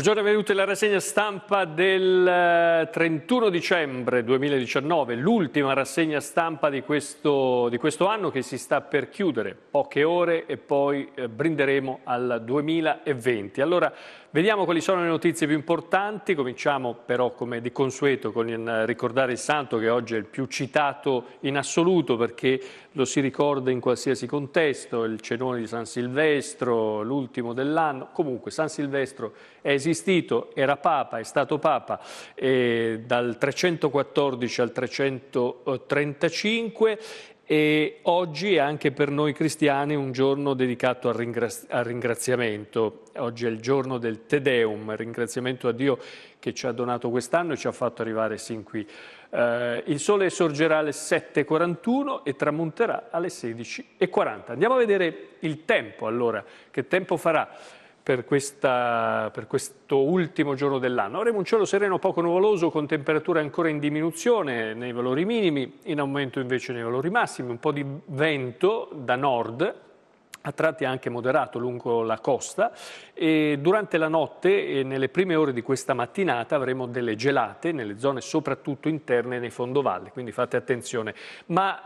Buongiorno e benvenuti alla rassegna stampa del 31 eh, dicembre 2019, l'ultima rassegna stampa di questo, di questo, anno che si sta per chiudere, poche ore e poi eh, brinderemo al 2020. Allora Vediamo quali sono le notizie più importanti, cominciamo però come di consueto con il, ricordare il santo che oggi è il più citato in assoluto perché lo si ricorda in qualsiasi contesto, il cenone di San Silvestro, l'ultimo dell'anno, comunque San Silvestro è esistito, era papa, è stato papa eh, dal 314 al 335 e oggi è anche per noi cristiani un giorno dedicato al, ringrazi al ringraziamento. Oggi è il giorno del Tedeum, ringraziamento a Dio che ci ha donato quest'anno e ci ha fatto arrivare sin qui. Eh, il sole sorgerà alle 7.41 e tramonterà alle 16.40. Andiamo a vedere il tempo allora, che tempo farà per, questa, per questo ultimo giorno dell'anno. Avremo un cielo sereno poco nuvoloso con temperature ancora in diminuzione nei valori minimi, in aumento invece nei valori massimi, un po' di vento da nord a tratti anche moderato lungo la costa e durante la notte e nelle prime ore di questa mattinata avremo delle gelate nelle zone soprattutto interne nei fondovalli, quindi fate attenzione. Ma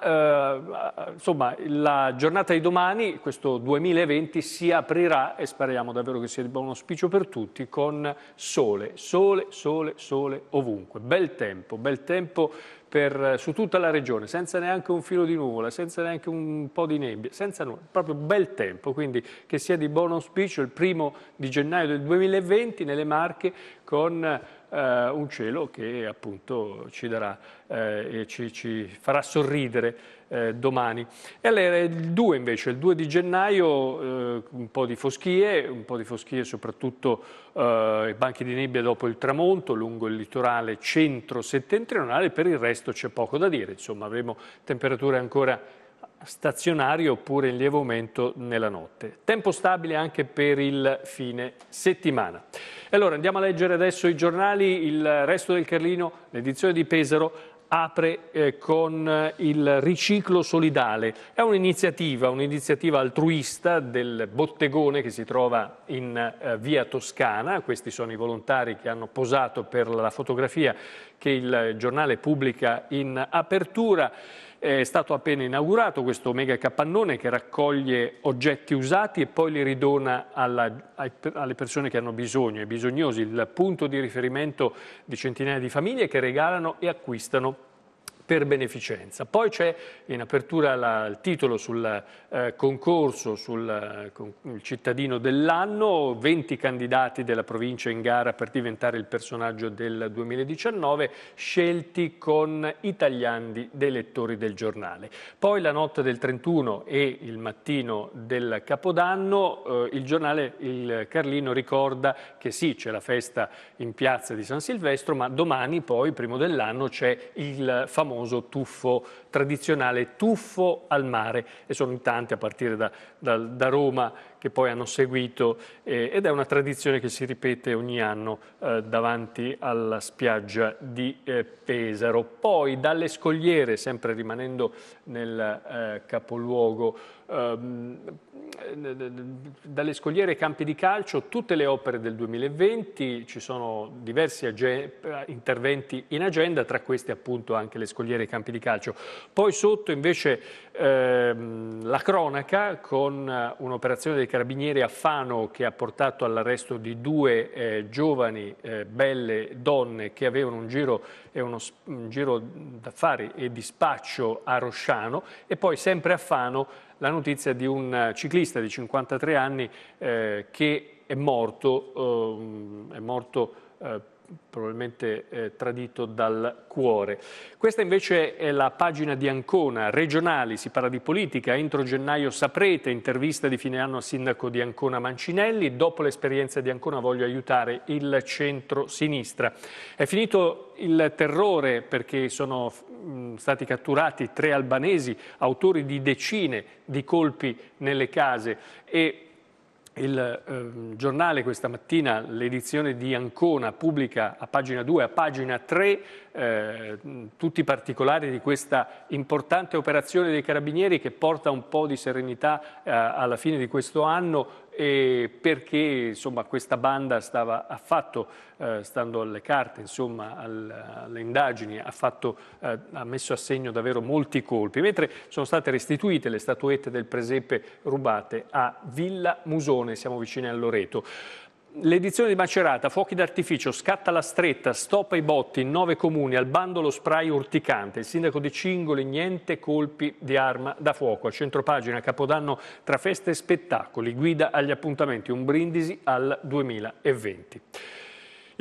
eh, insomma la giornata di domani, questo 2020, si aprirà e speriamo davvero che sia di buon auspicio per tutti con sole, sole, sole, sole ovunque. Bel tempo, bel tempo per, su tutta la regione, senza neanche un filo di nuvola, senza neanche un po' di nebbia, senza nulla, proprio bel tempo, quindi che sia di buon auspicio il primo di gennaio del 2020 nelle Marche con eh, un cielo che appunto ci, darà, eh, ci, ci farà sorridere eh, domani. E allora il 2 invece, il 2 di gennaio, eh, un po' di foschie, un po' di foschie soprattutto eh, i banchi di nebbia dopo il tramonto, lungo il litorale centro-settentrionale, per il resto c'è poco da dire, insomma avremo temperature ancora stazionarie oppure in lieve aumento nella notte. Tempo stabile anche per il fine settimana. E allora andiamo a leggere adesso i giornali, il resto del Carlino, l'edizione di Pesaro, apre eh, con eh, il riciclo solidale. È un'iniziativa, un'iniziativa altruista del bottegone che si trova in eh, via Toscana. Questi sono i volontari che hanno posato per la fotografia che il eh, giornale pubblica in apertura. È stato appena inaugurato questo mega capannone che raccoglie oggetti usati e poi li ridona alla, alle persone che hanno bisogno, ai bisognosi, il punto di riferimento di centinaia di famiglie che regalano e acquistano per beneficenza. Poi c'è in apertura la, il titolo sul eh, concorso, sul eh, con, cittadino dell'anno, 20 candidati della provincia in gara per diventare il personaggio del 2019, scelti con i tagliandi dei lettori del giornale. Poi la notte del 31 e il mattino del Capodanno, eh, il giornale Il Carlino ricorda che sì, c'è la festa in piazza di San Silvestro, ma domani poi, primo dell'anno, c'è il famoso famoso tuffo tradizionale tuffo al mare e sono in tanti a partire da, da, da Roma che poi hanno seguito eh, ed è una tradizione che si ripete ogni anno eh, davanti alla spiaggia di eh, Pesaro. Poi dalle scogliere, sempre rimanendo nel eh, capoluogo, ehm, dalle scogliere e campi di calcio, tutte le opere del 2020, ci sono diversi interventi in agenda, tra questi appunto anche le scogliere e campi di calcio. Poi sotto invece ehm, la cronaca con eh, un'operazione dei carabinieri a Fano che ha portato all'arresto di due eh, giovani eh, belle donne che avevano un giro, un giro d'affari e di spaccio a Rosciano e poi sempre a Fano la notizia di un ciclista di 53 anni eh, che è morto, ehm, è morto eh, probabilmente eh, tradito dal cuore. Questa invece è la pagina di Ancona, regionali, si parla di politica, entro gennaio saprete, intervista di fine anno al sindaco di Ancona Mancinelli, dopo l'esperienza di Ancona voglio aiutare il centro-sinistra. È finito il terrore perché sono mh, mm, stati catturati tre albanesi, autori di decine di colpi nelle case e il eh, giornale questa mattina, l'edizione di Ancona, pubblica a pagina 2, a pagina 3, eh, tutti i particolari di questa importante operazione dei carabinieri che porta un po' di serenità eh, alla fine di questo anno e perché insomma, questa banda stava, ha fatto, eh, stando alle carte, insomma, al, alle indagini, ha, fatto, eh, ha, messo a segno davvero molti colpi, mentre sono state restituite le statuette del presepe rubate a Villa Musone, siamo vicini a Loreto. L'edizione di Macerata, fuochi d'artificio, scatta la stretta, stop ai botti in nove comuni, al bando lo spray urticante. Il sindaco di Cingoli, niente colpi di arma da fuoco. A centropagina, Capodanno tra feste e spettacoli, guida agli appuntamenti, un brindisi al 2020.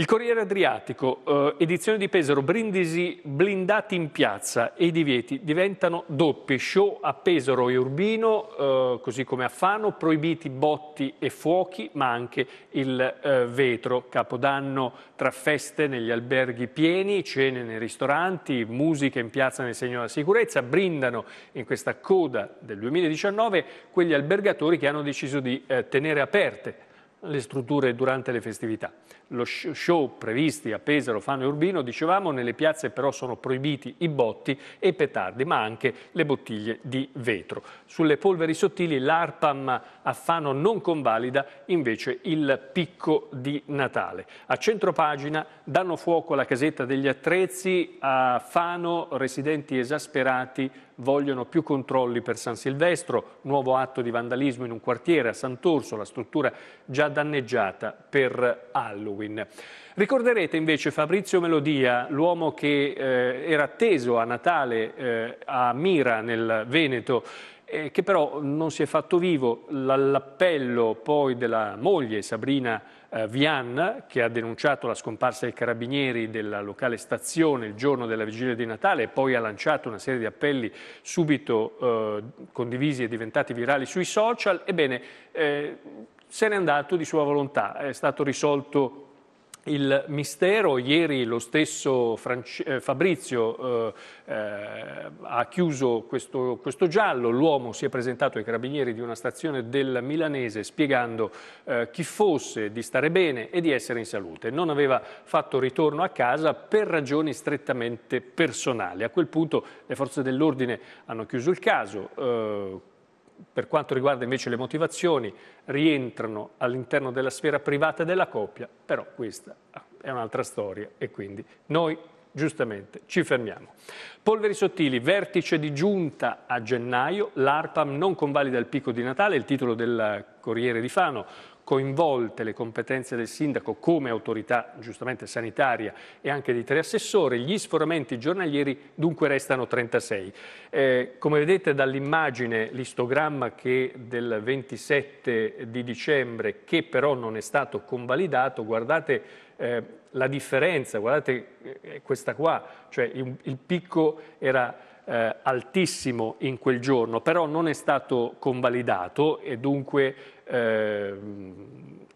Il Corriere Adriatico, eh, edizione di Pesaro, Brindisi blindati in piazza e i divieti diventano doppi, show a Pesaro e Urbino, eh, così come a Fano, proibiti botti e fuochi, ma anche il eh, vetro, capodanno tra feste negli alberghi pieni, cene nei ristoranti, musica in piazza nel segno della sicurezza, brindano in questa coda del 2019 quegli albergatori che hanno deciso di eh, tenere aperte le strutture durante le festività. Lo show previsti a Pesaro, Fano e Urbino, dicevamo, nelle piazze però sono proibiti i botti e i petardi, ma anche le bottiglie di vetro. Sulle polveri sottili l'ARPAM a Fano non convalida invece il picco di Natale. A centropagina danno fuoco alla casetta degli attrezzi, a Fano residenti esasperati vogliono più controlli per San Silvestro, nuovo atto di vandalismo in un quartiere a Sant'Orso, la struttura già danneggiata per Halloween. Ricorderete invece Fabrizio Melodia, l'uomo che eh, era atteso a Natale eh, a Mira nel Veneto eh, che però non si è fatto vivo. L'appello poi della moglie Sabrina eh, Vian, che ha denunciato la scomparsa dei carabinieri della locale stazione il giorno della vigilia di Natale e poi ha lanciato una serie di appelli subito eh, condivisi e diventati virali sui social, ebbene eh, se n'è andato di sua volontà, è stato risolto il mistero, ieri lo stesso eh, Fabrizio eh, eh, ha chiuso questo, questo giallo, l'uomo si è presentato ai carabinieri di una stazione del Milanese spiegando eh, chi fosse, di stare bene e di essere in salute. Non aveva fatto ritorno a casa per ragioni strettamente personali. A quel punto le forze dell'ordine hanno chiuso il caso, eh, per quanto riguarda invece le motivazioni, rientrano all'interno della sfera privata della coppia, però questa è un'altra storia e quindi noi giustamente ci fermiamo. Polveri sottili, vertice di giunta a gennaio, l'ARPAM non convalida il picco di Natale, il titolo del Corriere di Fano, coinvolte le competenze del sindaco come autorità giustamente sanitaria e anche di tre assessori, gli sforamenti giornalieri dunque restano 36. Eh, come vedete dall'immagine l'istogramma che del 27 di dicembre che però non è stato convalidato, guardate eh, la differenza, guardate eh, eh questa qua, cioè il, il picco era eh, altissimo in quel giorno, però non è stato convalidato e dunque eh,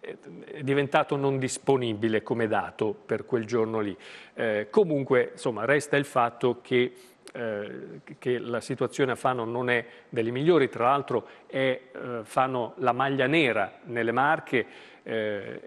è diventato non disponibile come dato per quel giorno lì. Eh, comunque, insomma, resta il fatto che, eh, che, la situazione a Fano non è delle migliori, tra l'altro è eh, Fano la maglia nera nelle Marche, eh,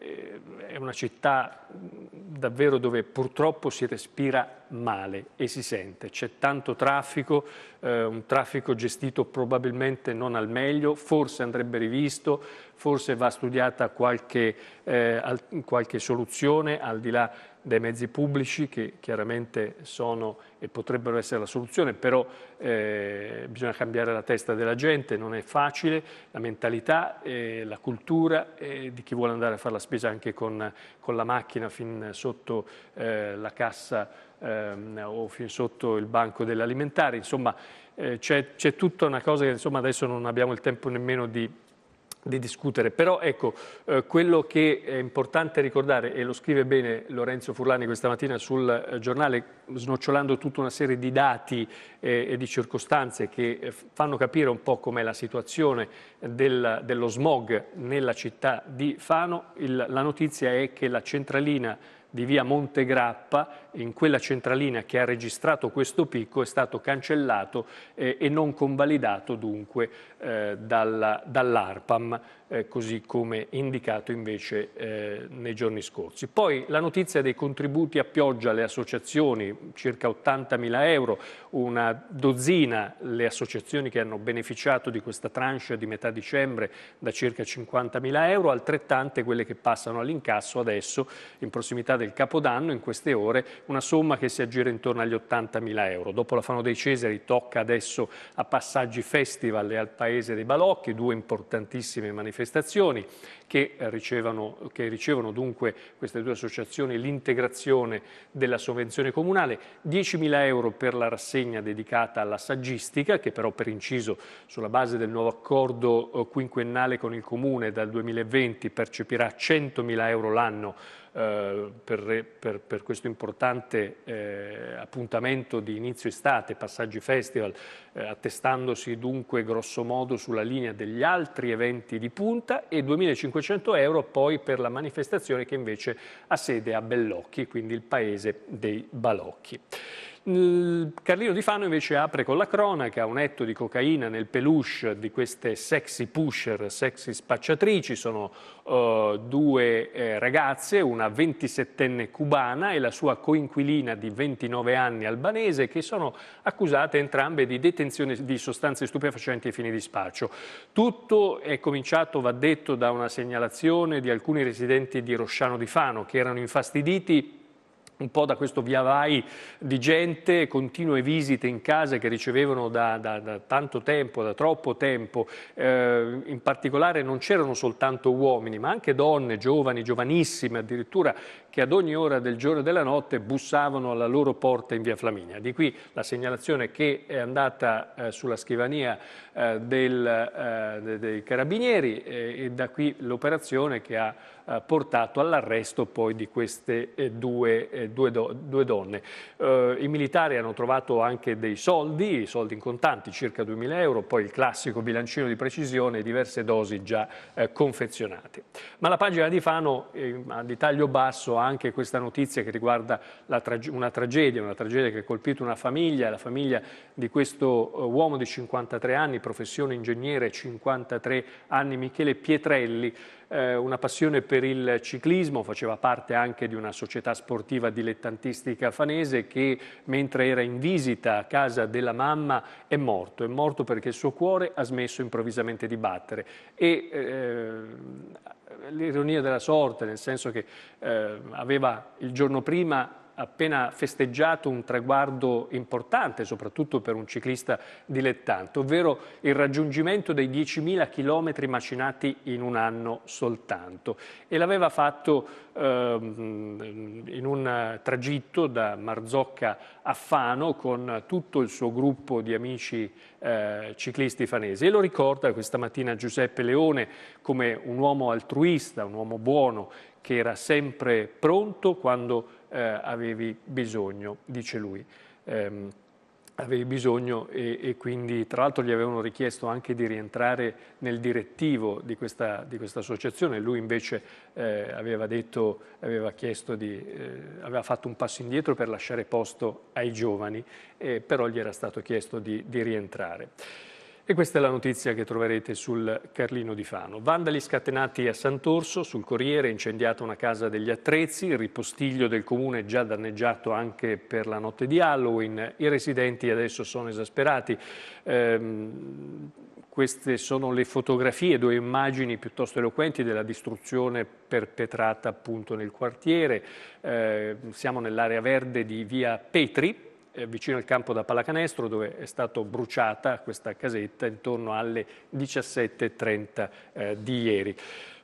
è una città davvero dove purtroppo si respira male e si sente, c'è tanto traffico, eh, un traffico gestito probabilmente non al meglio, forse andrebbe rivisto, forse va studiata qualche, eh, al, qualche soluzione al di là dai mezzi pubblici che chiaramente sono e potrebbero essere la soluzione, però eh, bisogna cambiare la testa della gente, non è facile, la mentalità, eh, la cultura eh, di chi vuole andare a fare la spesa anche con, con la macchina fin sotto eh, la cassa ehm, o fin sotto il banco dell'alimentare, insomma eh, c'è tutta una cosa che insomma, adesso non abbiamo il tempo nemmeno di di discutere. Però ecco, eh, quello che è importante ricordare, e lo scrive bene Lorenzo Furlani questa mattina sul eh, giornale, snocciolando tutta una serie di dati eh, e di circostanze che eh, fanno capire un po' com'è la situazione del, dello smog nella città di Fano, Il, la notizia è che la centralina di via Montegrappa in quella centralina che ha registrato questo picco è stato cancellato eh, e non convalidato dunque eh, dalla, dall'ARPAM, eh, così come indicato invece eh, nei giorni scorsi. Poi la notizia dei contributi a pioggia alle associazioni, circa 80.000 euro, una dozzina le associazioni che hanno beneficiato di questa tranche di metà dicembre da circa 50.000 euro, altrettante quelle che passano all'incasso adesso in prossimità del Capodanno, in queste ore, una somma che si aggira intorno agli 80.000 euro. Dopo la Fano dei Cesari tocca adesso a Passaggi Festival e al Paese dei Balocchi, due importantissime manifestazioni che eh, ricevono, che ricevono dunque queste due associazioni l'integrazione della sovvenzione comunale, 10.000 euro per la rassegna dedicata alla saggistica, che però per inciso sulla base del nuovo accordo eh, quinquennale con il Comune dal 2020 percepirà 100.000 euro l'anno eh, per, per, per, questo importante eh, appuntamento di inizio estate, Passaggi Festival, eh, attestandosi dunque grossomodo sulla linea degli altri eventi di punta e 2.500 euro poi per la manifestazione che invece ha sede a Bellocchi, quindi il paese dei Balocchi. Carlino Di Fano invece apre con la cronaca, un etto di cocaina nel peluche di queste sexy pusher, sexy spacciatrici, sono uh, due eh, ragazze, una 27enne cubana e la sua coinquilina di 29 anni albanese che sono accusate entrambe di detenzione di sostanze stupefacenti ai fini di spaccio. Tutto è cominciato, va detto, da una segnalazione di alcuni residenti di Rosciano Di Fano che erano infastiditi un po' da questo via vai di gente, continue visite in casa che ricevevano da, da, da tanto tempo, da troppo tempo, eh, in particolare non c'erano soltanto uomini ma anche donne, giovani, giovanissime addirittura, che ad ogni ora del giorno e della notte bussavano alla loro porta in via Flaminia. Di qui la segnalazione che è andata eh, sulla scrivania eh, del, eh, de, dei carabinieri eh, e da qui l'operazione che ha eh, portato all'arresto poi di queste eh, due, eh, due, due donne. I militari hanno trovato anche dei soldi, soldi in contanti, circa 2.000 euro, poi il classico bilancino di precisione e diverse dosi già confezionate. Ma la pagina di Fano, di taglio basso, ha anche questa notizia che riguarda trage una tragedia, una tragedia che ha colpito una famiglia, la famiglia di questo uomo di 53 anni, professione ingegnere, 53 anni, Michele Pietrelli, eh, una passione per il ciclismo, faceva parte anche di una società sportiva dilettantistica fanese che mentre era in visita a casa della mamma è morto, è morto perché il suo cuore ha smesso improvvisamente di battere e eh, l'ironia della sorte, nel senso che eh, aveva il giorno prima appena festeggiato un traguardo importante, soprattutto per un ciclista dilettante, ovvero il raggiungimento dei 10.000 km macinati in un anno soltanto. E l'aveva fatto ehm, in un tragitto da Marzocca a Fano con tutto il suo gruppo di amici eh, ciclisti fanesi. E lo ricorda questa mattina Giuseppe Leone come un uomo altruista, un uomo buono, che era sempre pronto quando eh, avevi bisogno, dice lui. Eh, avevi bisogno e, e, quindi tra l'altro gli avevano richiesto anche di rientrare nel direttivo di questa, di questa associazione, lui invece eh, aveva, detto, aveva, di, eh, aveva, fatto un passo indietro per lasciare posto ai giovani, eh, però gli era stato chiesto di, di rientrare. E questa è la notizia che troverete sul Carlino di Fano. Vandali scatenati a Sant'Orso, sul Corriere, incendiata una casa degli attrezzi, il ripostiglio del comune già danneggiato anche per la notte di Halloween, i residenti adesso sono esasperati. Ehm, queste sono le fotografie, due immagini piuttosto eloquenti della distruzione perpetrata appunto nel quartiere. Eh, siamo nell'area verde di via Petri, eh, vicino al campo da pallacanestro dove è stata bruciata questa casetta intorno alle 17.30 eh, di ieri.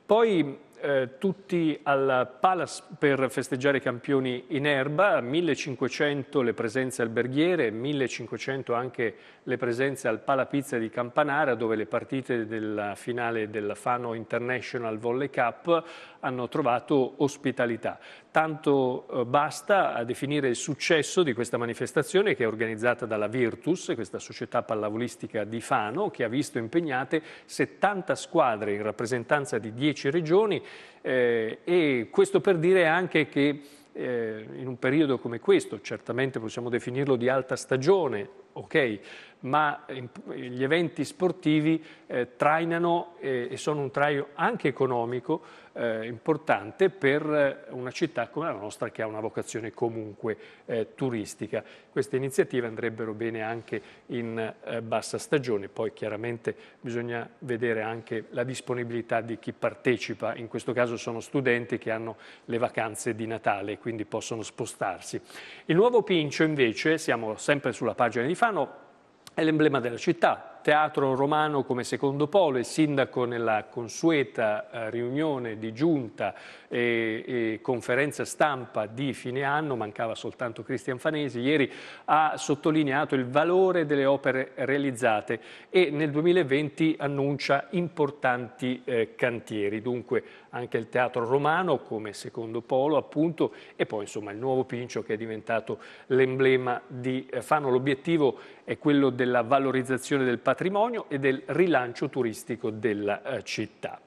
Poi eh, tutti al Palace per festeggiare i campioni in erba, 1500 le presenze alberghiere, 1500 anche le presenze al Palapizza di Campanara dove le partite della finale della Fano International Volley Cup hanno trovato ospitalità. Tanto eh, basta a definire il successo di questa manifestazione che è organizzata dalla Virtus, questa società pallavolistica di Fano, che ha visto impegnate 70 squadre in rappresentanza di 10 regioni eh, e questo per dire anche che eh, in un periodo come questo, certamente possiamo definirlo di alta stagione, ok, ma gli eventi sportivi eh, trainano eh, e sono un traino anche economico eh, importante per eh, una città come la nostra che ha una vocazione comunque eh, turistica. Queste iniziative andrebbero bene anche in eh, bassa stagione, poi chiaramente bisogna vedere anche la disponibilità di chi partecipa, in questo caso sono studenti che hanno le vacanze di Natale, e quindi possono spostarsi. Il nuovo Pincio invece, siamo sempre sulla pagina di Fano, è l'emblema della città, Teatro Romano come secondo polo, il sindaco nella consueta eh, riunione di giunta e, e conferenza stampa di fine anno, mancava soltanto Cristian Fanesi, ieri ha sottolineato il valore delle opere realizzate e nel 2020 annuncia importanti eh, cantieri, dunque anche il Teatro Romano come secondo polo appunto e poi insomma il nuovo Pincio che è diventato l'emblema di eh, Fano. L'obiettivo è quello della valorizzazione del patrimonio patrimonio e del rilancio turistico della eh, città.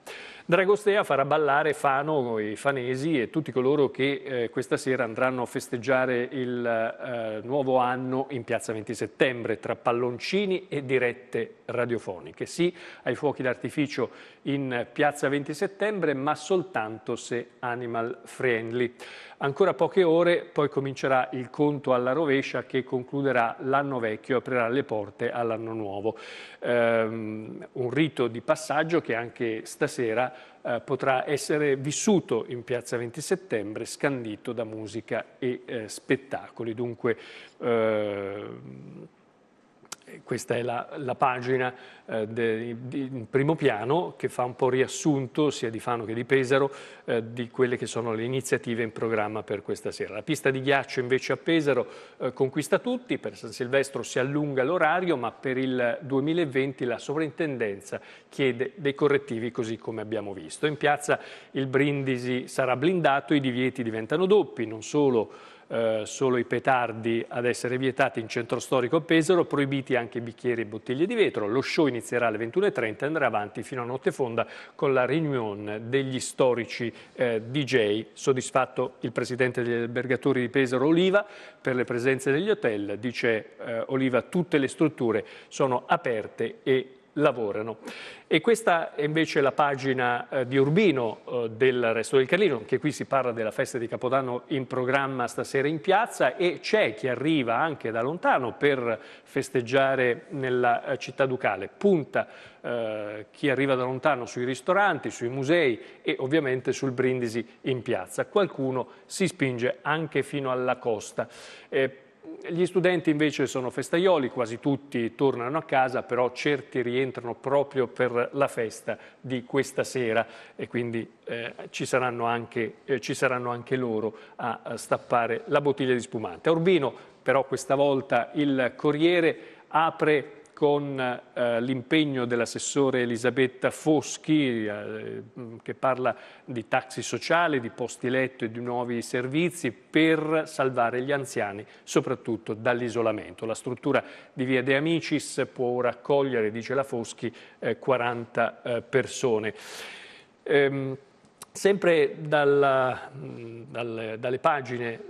Dragostea farà ballare Fano, i fanesi e tutti coloro che eh, questa sera andranno a festeggiare il eh, nuovo anno in piazza 20 settembre tra palloncini e dirette radiofoniche. Sì ai fuochi d'artificio in piazza 20 settembre ma soltanto se animal friendly. Ancora poche ore poi comincerà il conto alla rovescia che concluderà l'anno vecchio e aprirà le porte all'anno nuovo. Um, un rito di passaggio che anche stasera eh, potrà essere vissuto in piazza 20 settembre, scandito da musica e eh, spettacoli. Dunque, eh, eh, questa è la, la pagina eh, de, de, in primo piano che fa un po' riassunto sia di Fano che di Pesaro eh, di quelle che sono le iniziative in programma per questa sera. La pista di ghiaccio invece a Pesaro eh, conquista tutti, per San Silvestro si allunga l'orario ma per il 2020 la sovrintendenza chiede dei correttivi così come abbiamo visto. In piazza il Brindisi sarà blindato, i divieti diventano doppi, non solo eh, solo i petardi ad essere vietati in centro storico Pesaro, proibiti anche bicchieri e bottiglie di vetro. Lo show inizierà alle 21.30 e andrà avanti fino a notte fonda con la riunione degli storici eh, DJ. Soddisfatto il presidente degli albergatori di Pesaro, Oliva, per le presenze degli hotel. Dice eh, Oliva, tutte le strutture sono aperte e lavorano. E questa è invece la pagina eh, di Urbino eh, del Resto del Carlino, anche qui si parla della festa di Capodanno in programma stasera in piazza e c'è chi arriva anche da lontano per festeggiare nella eh, città ducale. Punta eh, chi arriva da lontano sui ristoranti, sui musei e ovviamente sul brindisi in piazza. Qualcuno si spinge anche fino alla costa. Eh, gli studenti invece sono festaioli, quasi tutti tornano a casa, però certi rientrano proprio per la festa di questa sera e quindi eh, ci, saranno anche, eh, ci, saranno anche, loro a, a stappare la bottiglia di spumante. A Urbino però questa volta il Corriere apre con eh, l'impegno dell'assessore Elisabetta Foschi, eh, mm, che parla di taxi sociale, di posti letto e di nuovi servizi per salvare gli anziani, soprattutto dall'isolamento. La struttura di Via De Amicis può ora accogliere, dice la Foschi, eh, 40 eh, persone. Ehm, sempre dalla, mh, mm, dal, dalle pagine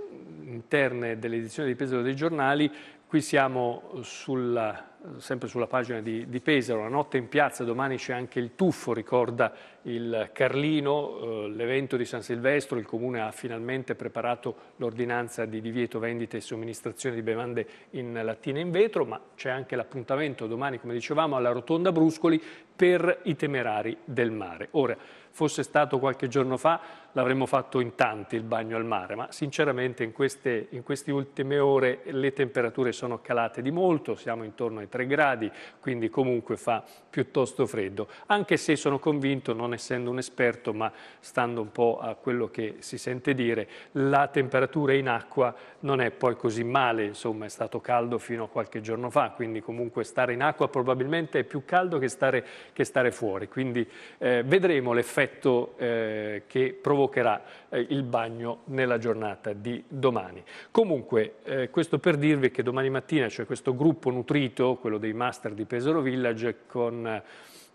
interne dell'edizione di peso dei giornali Qui siamo sulla, sempre sulla pagina di, di, Pesaro, la notte in piazza, domani c'è anche il tuffo, ricorda il Carlino, eh, l'evento di San Silvestro, il Comune ha finalmente preparato l'ordinanza di divieto vendita e somministrazione di bevande in lattina e in vetro, ma c'è anche l'appuntamento domani, come dicevamo, alla Rotonda Bruscoli per i temerari del mare. Ora, fosse stato qualche giorno fa, l'avremmo fatto in tanti il bagno al mare, ma sinceramente in queste, in queste, ultime ore le temperature sono calate di molto, siamo intorno ai 3 gradi, quindi comunque fa piuttosto freddo, anche se sono convinto, non essendo un esperto, ma stando un po' a quello che si sente dire, la temperatura in acqua non è poi così male, insomma è stato caldo fino a qualche giorno fa, quindi comunque stare in acqua probabilmente è più caldo che stare, che stare fuori, quindi eh, vedremo l'effetto eh, che provoca provocherà eh, il bagno nella giornata di domani. Comunque, eh, questo per dirvi che domani mattina c'è questo gruppo nutrito, quello dei master di Pesaro Village, con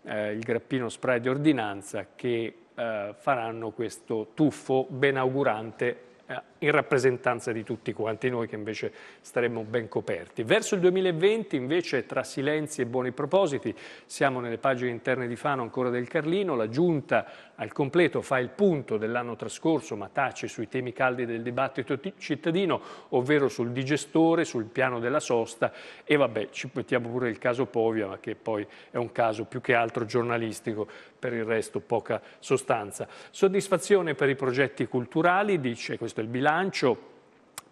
eh, il grappino spray di ordinanza che eh, faranno questo tuffo benaugurante eh, in rappresentanza di tutti quanti noi che invece staremmo ben coperti. Verso il 2020 invece tra silenzi e buoni propositi siamo nelle pagine interne di Fano ancora del Carlino, la giunta al completo fa il punto dell'anno trascorso ma tace sui temi caldi del dibattito cittadino, ovvero sul digestore, sul piano della sosta e vabbè ci mettiamo pure il caso Povia ma che poi è un caso più che altro giornalistico per il resto poca sostanza. Soddisfazione per i progetti culturali, dice questo è il bilancio,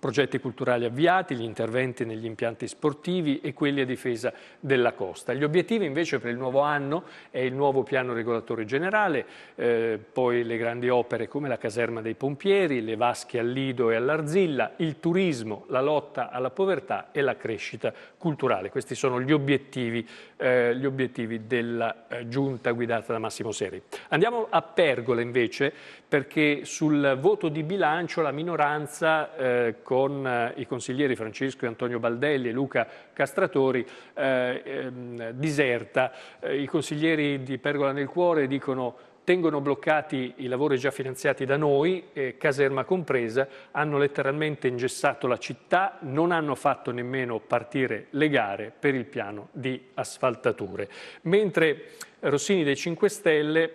progetti culturali avviati, gli interventi negli impianti sportivi e quelli a difesa della costa. Gli obiettivi invece per il nuovo anno è il nuovo piano regolatore generale, eh, poi le grandi opere come la caserma dei pompieri, le vasche al Lido e all'Arzilla, il turismo, la lotta alla povertà e la crescita culturale. Questi sono gli obiettivi, eh, gli obiettivi della eh, giunta guidata da Massimo Seri. Andiamo a Pergola invece perché sul voto di bilancio la minoranza eh, con eh, i consiglieri Francesco e Antonio Baldelli e Luca Castratori eh, ehm, diserta. Eh, I consiglieri di Pergola nel Cuore dicono tengono bloccati i lavori già finanziati da noi, eh, caserma compresa, hanno letteralmente ingessato la città, non hanno fatto nemmeno partire le gare per il piano di asfaltature. Mentre Rossini dei 5 Stelle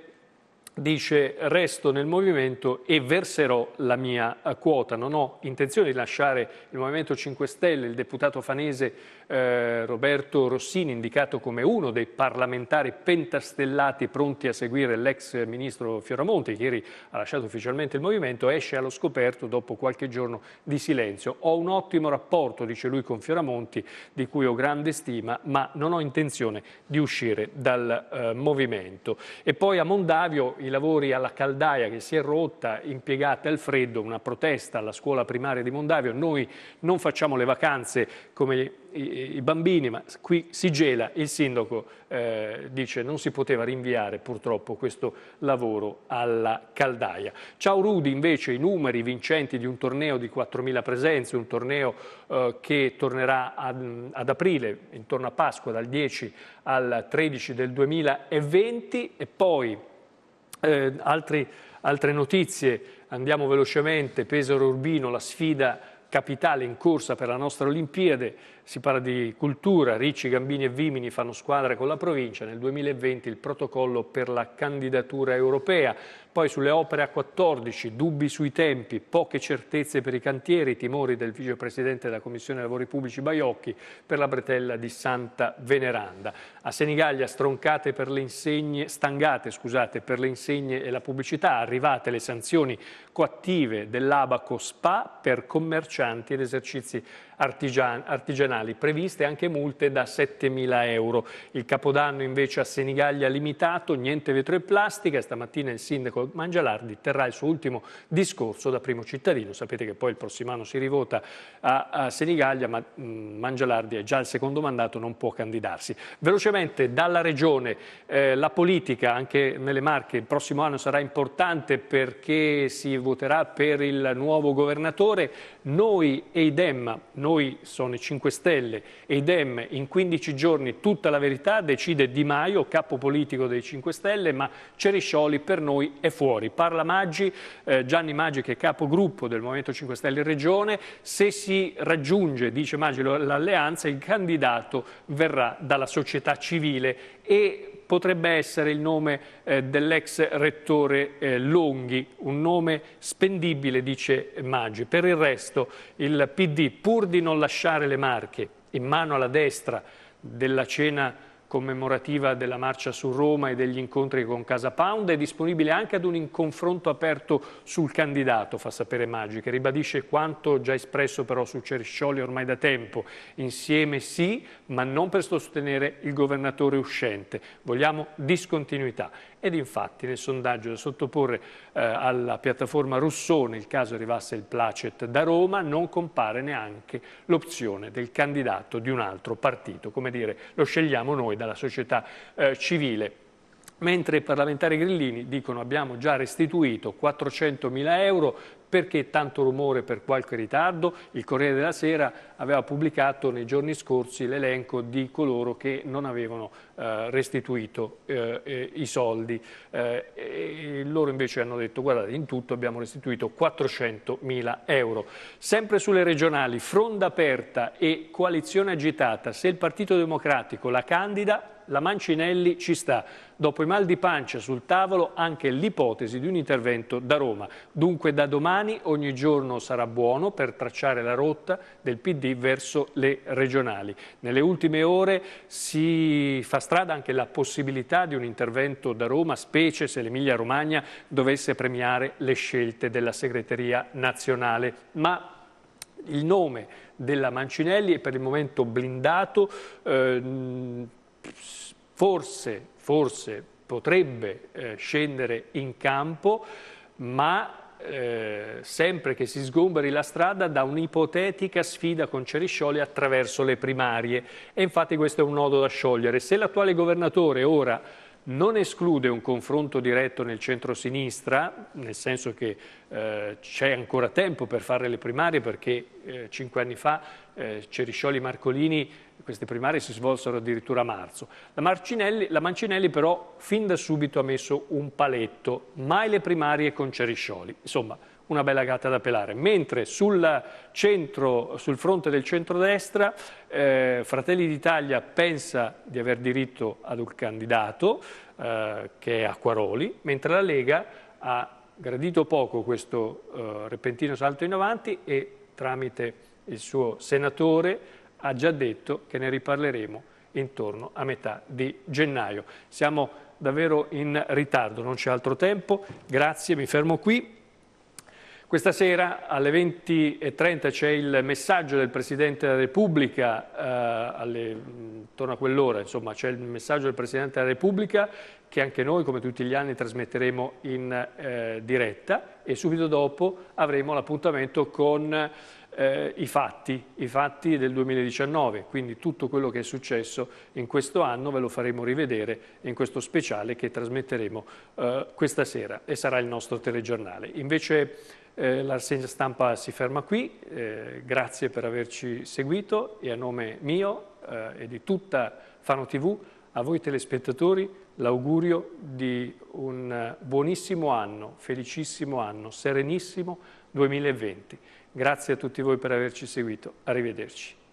dice resto nel movimento e verserò la mia eh, quota. Non ho intenzione di lasciare il Movimento 5 Stelle, il deputato Fanese eh, Roberto Rossini, indicato come uno dei parlamentari pentastellati pronti a seguire l'ex ministro Fioramonte, che ieri ha lasciato ufficialmente il movimento, esce allo scoperto dopo qualche giorno di silenzio. Ho un ottimo rapporto, dice lui, con Fioramonti, di cui ho grande stima, ma non ho intenzione di uscire dal eh, movimento. E poi a Mondavio i lavori alla caldaia che si è rotta, impiegata al freddo, una protesta alla scuola primaria di Mondavio. Noi non facciamo le vacanze come i, bambini, ma qui si gela, il sindaco eh, dice non si poteva rinviare purtroppo questo lavoro alla caldaia. Ciao Rudi invece i numeri vincenti di un torneo di 4.000 presenze, un torneo eh, che tornerà ad, ad aprile, intorno a Pasqua, dal 10 al 13 del 2020 e poi eh, altri, altre notizie, andiamo velocemente, Pesaro Urbino, la sfida capitale in corsa per la nostra Olimpiade, si parla di cultura, Ricci, Gambini e Vimini fanno squadra con la provincia, nel 2020 il protocollo per la candidatura europea, poi sulle opere a 14, dubbi sui tempi, poche certezze per i cantieri, timori del vicepresidente della Commissione Lavori Pubblici Baiocchi per la bretella di Santa Veneranda. A Senigallia stroncate per le insegne, stangate scusate, per le insegne e la pubblicità, arrivate le sanzioni coattive dell'Abaco Spa per commercianti ed esercizi artigian- artigianali, previste anche multe da 7.000 euro. Il capodanno invece a Senigallia limitato, niente vetro e plastica. Stamattina il sindaco Mangialardi terrà il suo ultimo discorso da primo cittadino. Sapete che poi il prossimo anno si rivota a, a Senigallia, ma mh, mm, Mangialardi è già al secondo mandato, non può candidarsi. Velocemente dalla regione, eh, la politica anche nelle Marche il prossimo anno sarà importante perché si voterà per il nuovo governatore. Noi e idem, noi sono i 5 Stelle, e idem in 15 giorni tutta la verità decide Di Maio, capo politico dei 5 Stelle, ma Ceriscioli per noi è fuori. Parla Maggi, eh, Gianni Maggi che è capogruppo del Movimento 5 Stelle in Regione, se si raggiunge, dice Maggi, l'alleanza, il candidato verrà dalla società civile e potrebbe essere il nome eh, dell'ex rettore eh, Longhi, un nome spendibile, dice Maggi. Per il resto il PD, pur di non lasciare le marche in mano alla destra della cena commemorativa della marcia su Roma e degli incontri con Casa Pound, è disponibile anche ad un confronto aperto sul candidato, fa sapere Maggi, che ribadisce quanto già espresso però su Ceriscioli ormai da tempo. Insieme sì, ma non per sostenere il governatore uscente. Vogliamo discontinuità. Ed infatti nel sondaggio da sottoporre eh, alla piattaforma Rossone, il caso arrivasse il placet da Roma, non compare neanche l'opzione del candidato di un altro partito, come dire lo scegliamo noi dalla società eh, civile mentre i parlamentari grillini dicono abbiamo già restituito 400 mila euro perché tanto rumore per qualche ritardo? Il Corriere della Sera aveva pubblicato nei giorni scorsi l'elenco di coloro che non avevano eh, restituito eh, eh i soldi. Eh, loro invece hanno detto guardate in tutto abbiamo restituito 400 mila euro. Sempre sulle regionali, fronda aperta e coalizione agitata, se il Partito Democratico la candida la Mancinelli ci sta. Dopo i mal di pancia sul tavolo anche l'ipotesi di un intervento da Roma. Dunque da domani ogni giorno sarà buono per tracciare la rotta del PD verso le regionali. Nelle ultime ore si fa strada anche la possibilità di un intervento da Roma, specie se l'Emilia Romagna dovesse premiare le scelte della segreteria nazionale. Ma il nome della Mancinelli è per il momento blindato, eh, forse, forse potrebbe eh, scendere in campo, ma eh, sempre che si sgomberi la strada da un'ipotetica sfida con Ceriscioli attraverso le primarie. E infatti questo è un nodo da sciogliere. Se l'attuale governatore ora non esclude un confronto diretto nel centro-sinistra, nel senso che eh, c'è ancora tempo per fare le primarie perché eh, cinque anni fa eh, Ceriscioli Marcolini, queste primarie si svolsero addirittura a marzo. La, la, Mancinelli però fin da subito ha messo un paletto, mai le primarie con Ceriscioli. Insomma, una bella gatta da pelare. Mentre sul, centro, sul fronte del centrodestra eh, Fratelli d'Italia pensa di aver diritto ad un candidato, eh, che è Acquaroli, mentre la Lega ha gradito poco questo eh, repentino salto in avanti e tramite il suo senatore ha già detto che ne riparleremo intorno a metà di gennaio. Siamo davvero in ritardo, non c'è altro tempo. Grazie, mi fermo qui. Questa sera alle 20.30 c'è il messaggio del Presidente della Repubblica, eh, alle, intorno a quell'ora insomma c'è il messaggio del Presidente della Repubblica che anche noi come tutti gli anni trasmetteremo in eh, diretta e subito dopo avremo l'appuntamento con eh, i, fatti, i fatti del 2019, quindi tutto quello che è successo in questo anno ve lo faremo rivedere in questo speciale che trasmetteremo eh, questa sera e sarà il nostro telegiornale. Invece eh, la rassegna stampa si ferma qui, eh, grazie per averci seguito e a nome mio eh, e di tutta Fano TV, a voi telespettatori l'augurio di un buonissimo anno, felicissimo anno, serenissimo 2020. Grazie a tutti voi per averci seguito. Arrivederci.